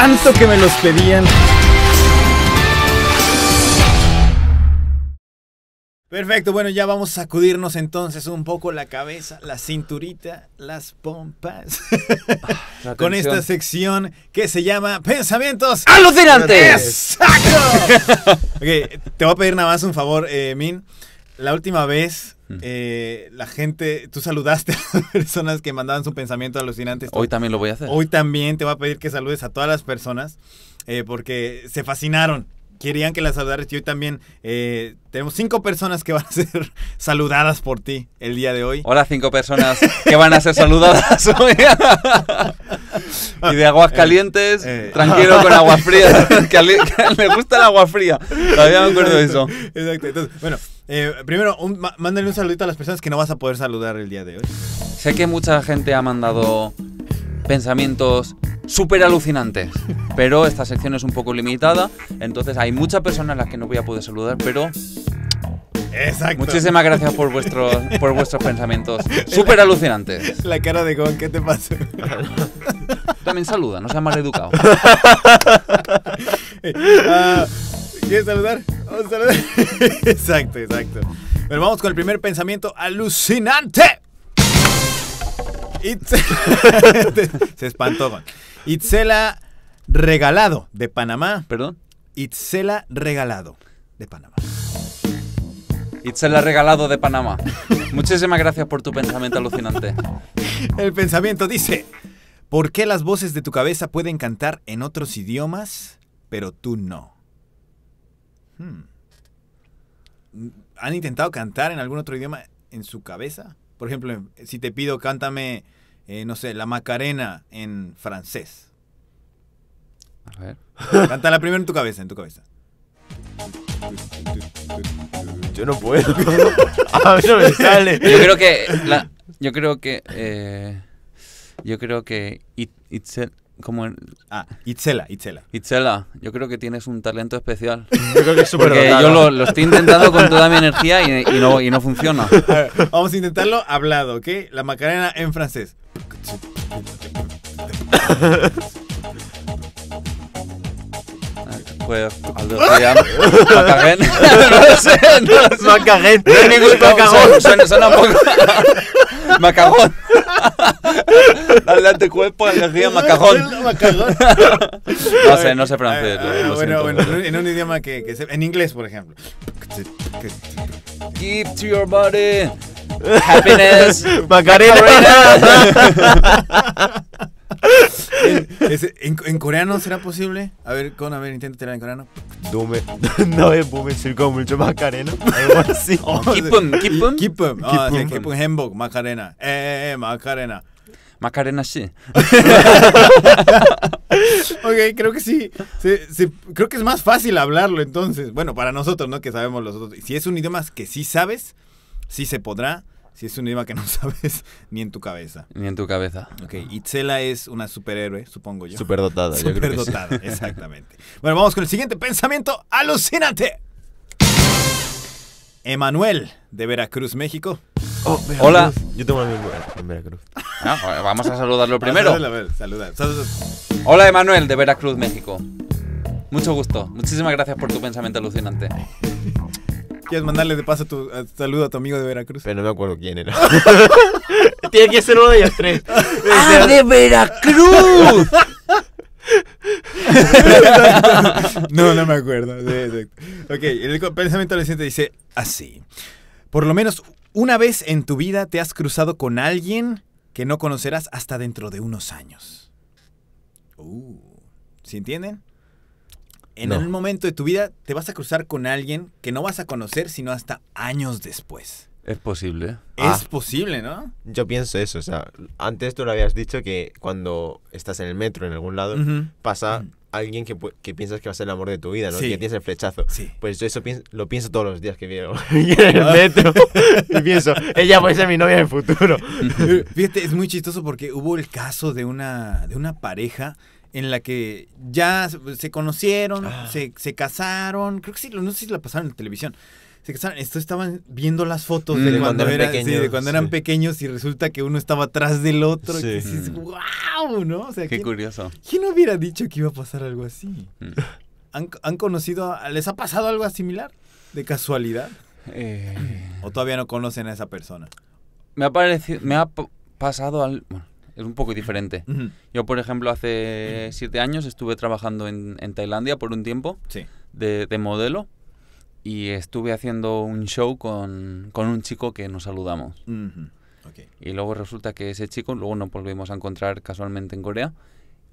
tanto que me los pedían. Perfecto, bueno, ya vamos a sacudirnos entonces un poco la cabeza, la cinturita, las pompas. Ah, Con esta sección que se llama Pensamientos alucinantes. ¡Exacto! ok, te voy a pedir nada más un favor, eh, Min. La última vez, mm. eh, la gente, tú saludaste a personas que mandaban su pensamiento alucinante. Hoy también lo voy a hacer. Hoy también te voy a pedir que saludes a todas las personas eh, porque se fascinaron. Querían que las saludaras y hoy también eh, tenemos cinco personas que van a ser saludadas por ti el día de hoy. Hola, cinco personas que van a ser saludadas hoy. y de aguas calientes, tranquilo con agua fría. Me gusta el agua fría. Todavía me acuerdo de eso. Exacto. Entonces, bueno. Eh, primero, un, un saludito a las personas que no vas a poder saludar el día de hoy. Sé que mucha gente ha mandado pensamientos súper alucinantes, pero esta sección es un poco limitada, entonces hay muchas personas a las que no voy a poder saludar, pero Exacto. Muchísimas gracias por vuestros, por vuestros pensamientos. Súper alucinantes. La cara de con ¿qué te pasa? También saluda, no seas más educado. Eh, ah, ¿Quieres saludar? exacto, exacto. Pero vamos con el primer pensamiento alucinante. Se espantó. Itzela Regalado de Panamá. ¿Perdón? Itzela Regalado de Panamá. Itzela Regalado de Panamá. Muchísimas gracias por tu pensamiento alucinante. El pensamiento dice, ¿por qué las voces de tu cabeza pueden cantar en otros idiomas, pero tú no? Hmm. ¿Han intentado cantar en algún otro idioma en su cabeza? Por ejemplo, si te pido cántame, eh, no sé, la Macarena en francés. A ver. Cántala primero en tu cabeza, en tu cabeza. Yo no puedo. A mí no me sale. Yo creo que. yo creo que. Eh, yo creo que. It, a como Ah, Itzela, Itzela. Itzela, yo creo que tienes un talento especial. Yo creo que es súper yo lo, estoy intentando con toda mi energía y, no, y no funciona. vamos a intentarlo hablado, ¿ok? La Macarena en francés. pues Aldo no no sé. Dale anticuerpo energía macajón. no sé, no sé francés. Ah, lo, bueno, bueno, en un idioma que, que En inglés, por ejemplo. Give to your body happiness. Macarena. Macarena. ¿En, coreano será posible? A ver, con, a ver, intenta en coreano. Dome. No es boom, mucho Macarena. Algo así. Oh, ah, Hembok, Macarena. Eh eh, eh, eh, Macarena. Macarena sí. ok, creo que sí. sí. Creo que es más fácil hablarlo entonces. Bueno, para nosotros, ¿no? Que sabemos los otros. Si es un idioma que sí sabes, sí se podrá. Si es un idioma que no sabes ni en tu cabeza. Ni en tu cabeza. Ok, Itzela es una superhéroe, supongo yo. Superdotada, yo creo. Superdotada, que sí. exactamente. Bueno, vamos con el siguiente pensamiento alucinante. Emanuel, de Veracruz, México. Oh, oh, hola. Yo tengo un amigo en Veracruz. Ah, vamos a saludarlo ah, primero. Hola, Emanuel, de Veracruz, México. Mucho gusto. Muchísimas gracias por tu pensamiento alucinante. ¿Quieres mandarle de paso tu eh, saludo a tu amigo de Veracruz? Pero no me acuerdo quién era. Tiene que ser uno de ellos tres. ¡Ah, de Veracruz! no, no me acuerdo. Sí, ok, el pensamiento adolescente dice así. Por lo menos una vez en tu vida te has cruzado con alguien que no conocerás hasta dentro de unos años. Uh, ¿Sí entienden? en algún momento de tu vida te vas a cruzar con alguien que no vas a conocer sino hasta años después. Es posible. Es ah. posible, ¿no? Yo pienso eso. sea, antes tú lo habías dicho que cuando estás en el metro, en algún lado, pasa alguien que, que, piensas que va a ser el amor de tu vida, ¿no? Que tienes el flechazo. Pues yo eso lo pienso todos los días que veo en el ah. metro. y pienso, ella puede ser mi novia en el futuro. Fíjate, es muy chistoso porque hubo el caso de una, de una pareja en la que ya se pues, conocieron, ah. se, casaron, creo que sí, no sé si la pasaron en la televisión. Se casaron, esto estaban viendo las fotos mm, de, cuando eran, pequeños, cuando eran pequeños y resulta que uno estaba atrás del otro. Y wow, mm. ¿no? Qué curioso. ¿Quién hubiera dicho que iba a pasar algo así? Mm. ¿Han, ¿Han, conocido, les ha pasado algo similar? ¿De casualidad? Eh. ¿O todavía no conocen a esa persona? Me ha me ha pasado al es un poco diferente. Yo, por ejemplo, hace siete años estuve trabajando en, Tailandia por un tiempo de, modelo y estuve haciendo un show con, un chico que nos saludamos. Y luego resulta que ese chico, luego nos volvimos a encontrar casualmente en Corea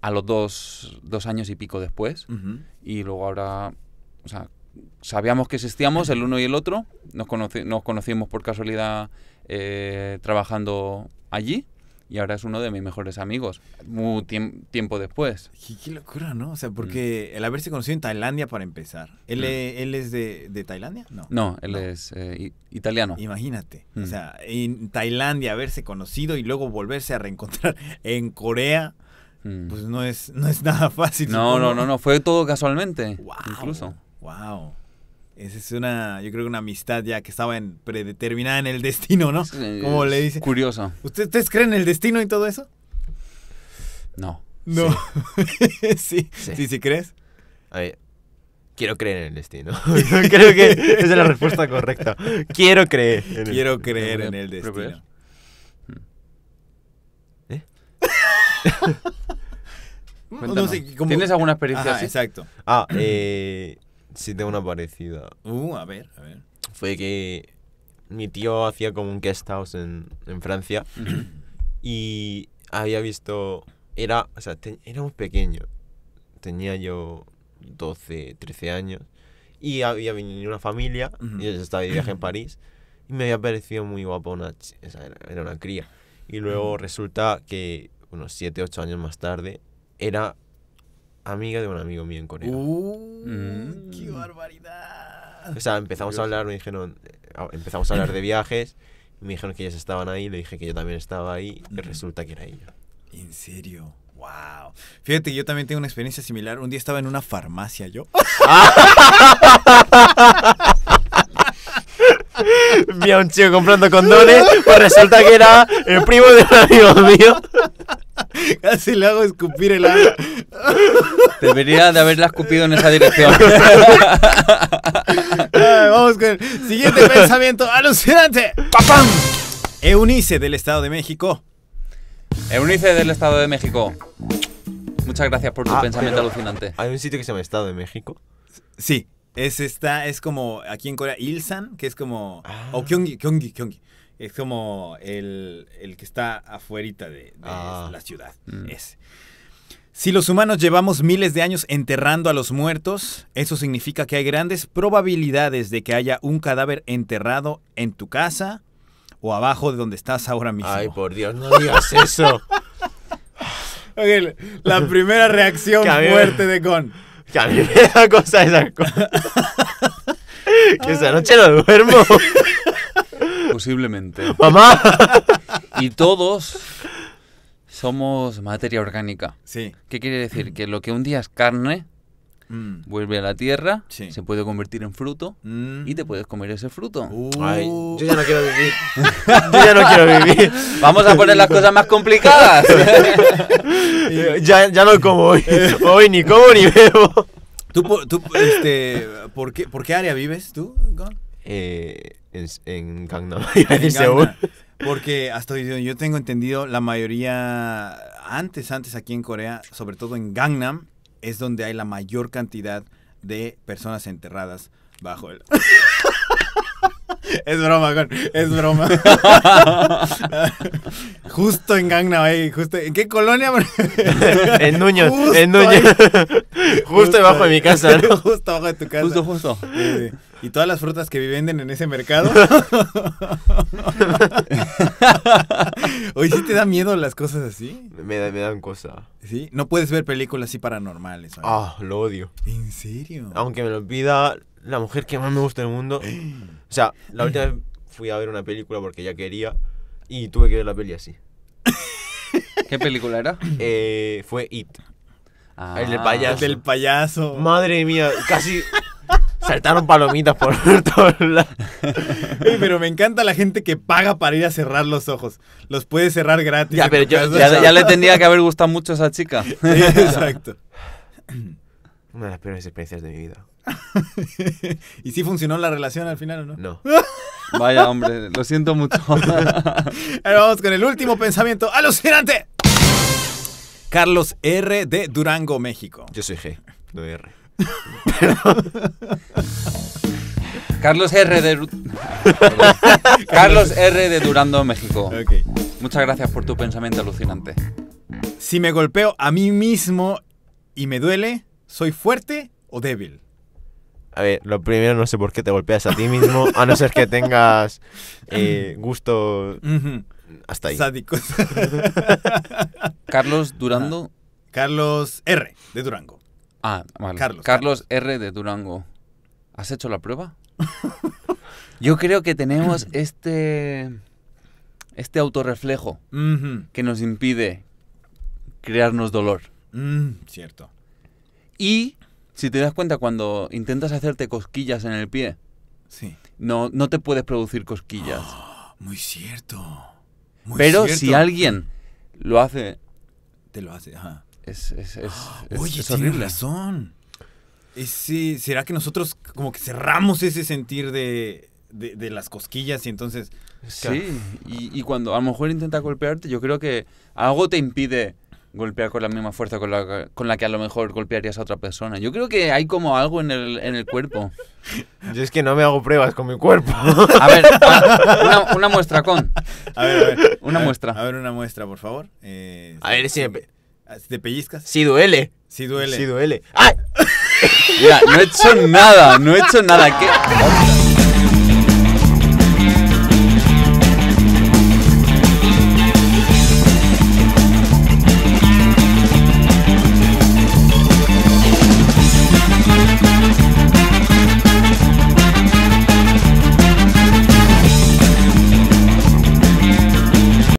a los dos, dos años y pico después. Y luego ahora, o sea, sabíamos que existíamos el uno y el otro, nos, nos conocimos por casualidad eh, trabajando allí y ahora es uno de mis mejores amigos, muy tiempo después. Qué, locura, ¿no? O sea, mm. porque el haberse conocido en Tailandia para empezar. ¿Él, mm. es, de, Tailandia? No, no él es eh, italiano. Imagínate, o mm. sea, en Tailandia haberse conocido y luego volverse a reencontrar en Corea. Pues no es, no es nada fácil. No, no, no, no, fue todo casualmente. Incluso. Wow. Esa es una, yo creo que una amistad ya que estaba predeterminada en el destino, ¿no? Como le dice. Curioso. ¿Ustedes creen en el destino y todo eso? No. No. Sí, sí. sí, crees. A ver, quiero creer en el destino. creo que esa es la respuesta correcta. Quiero creer. quiero creer en el destino. ¿Eh? ¿Tienes alguna experiencia Exacto. Ah, eh Sí tengo una parecida. Uh, a ver, a ver. Fue que mi tío hacía como un guest house en, en Francia y había visto... Era, o sea, éramos pequeños. Tenía yo 12, 13 años. Y había venido una familia y yo estaba de viaje en París. Y me había parecido muy guapo. una... O sea, era, era una cría. Y luego resulta que unos 7, 8 años más tarde, era amiga de un amigo mío en Corea. Uh, ¡Qué barbaridad! O sea, empezamos a hablar, me dijeron, eh, empezamos a hablar de viajes, me dijeron que ellas estaban ahí, le dije que yo también estaba ahí, y mm. resulta que era ella. ¿En serio? Wow. Fíjate, yo también tengo una experiencia similar. Un día estaba en una farmacia yo. Vi a un chico comprando condones, pues resulta que era el primo de un amigo mío. Casi le hago escupir el agua. Debería de haberla escupido en esa dirección. vamos con siguiente pensamiento alucinante. ¡Papam! Eunice del Estado de México. Eunice del Estado de México. Muchas gracias por tu ah, pensamiento alucinante. ¿Hay un sitio que se llama Estado de México? Sí. Es esta, es como aquí en Corea, Ilsan, que es como. Ah. O Kyongi, es como el, que está afuerita de, ah. la ciudad. Mm. Si los humanos llevamos miles de años enterrando a los muertos, eso significa que hay grandes probabilidades de que haya un cadáver enterrado en tu casa o abajo de donde estás ahora mismo. Ay, por Dios, no digas eso. la primera reacción fuerte de Gon. Que cosa esa cosa. que esa noche no duermo. Posiblemente. ¡Mamá! Y todos somos materia orgánica. Sí. ¿Qué quiere decir? Que lo que un día es carne mm. vuelve a la tierra, se puede convertir en fruto mm. y te puedes comer ese fruto. Uh. yo ya no quiero vivir. yo ya no quiero vivir. Vamos a poner las cosas más complicadas. ya, ya no como hoy. Hoy ni como ni bebo. ¿Tú, este, ¿por, ¿Por qué área vives tú, Gon? Eh, en, Gangnam, en Seúl. Porque hasta hoy yo tengo entendido, la mayoría, antes, antes aquí en Corea, sobre todo en Gangnam, es donde hay la mayor cantidad de personas enterradas bajo el... es broma, es broma. Justo en Gangnam, justo. ¿En qué colonia? en Nuño, en Nuño. Justo, debajo de mi casa, Justo debajo de tu casa. Justo, justo. Eh, y todas las frutas que venden en ese mercado. ¿Hoy ¿sí te da miedo las cosas así? Me, dan cosa. ¿Sí? No puedes ver películas así paranormales. Ah, lo odio. ¿En serio? Aunque me lo pida la mujer que más me gusta del mundo. O sea, la última vez fui a ver una película porque ya quería y tuve que ver la peli así. ¿Qué película era? Eh, fue It. Ah, el del payaso. del payaso. Madre mía, casi saltaron palomitas por todo. pero me encanta la gente que paga para ir a cerrar los ojos. Los puede cerrar gratis. Ya, pero ya, le tendría que haber gustado mucho a esa chica. exacto. Una de las peores experiencias de mi vida. ¿Y si funcionó la relación al final o no? No. Vaya, hombre, lo siento mucho. Ahora vamos con el último pensamiento alucinante. Carlos R. de Durango, México. Yo soy G, de R. Carlos R. de... Carlos R. de Durango, México. Muchas gracias por tu pensamiento alucinante. Si me golpeo a mí mismo y me duele, ¿soy fuerte o débil? A ver, lo primero no sé por qué te golpeas a ti mismo, a no ser que tengas eh, gusto hasta ahí. Carlos Durando. Ah, Carlos R. de Durango. Ah, Carlos, R. de Durango. ¿Has hecho la prueba? Yo creo que tenemos este. Este autorreflejo que nos impide crearnos dolor. Mm, cierto. Y si te das cuenta, cuando intentas hacerte cosquillas en el pie, sí. no, no te puedes producir cosquillas. muy cierto. Pero si alguien lo hace. Te lo hace, ajá. Es, es, es, oye, es razón. ¿Será que nosotros como que cerramos ese sentir de, las cosquillas y entonces... Sí, y, cuando a lo mejor intenta golpearte, yo creo que algo te impide golpear con la misma fuerza con la, con la que a lo mejor golpearías a otra persona. Yo creo que hay como algo en el, en el cuerpo. Yo es que no me hago pruebas con mi cuerpo. A ver, una, muestra con. A ver, a ver. Una muestra. A ver, una muestra, por favor. Eh, a ver si ¿Te pellizcas? Si duele. Si duele. Si duele. ¡Ay! Mira, no he hecho nada, no he hecho nada. ¿Qué?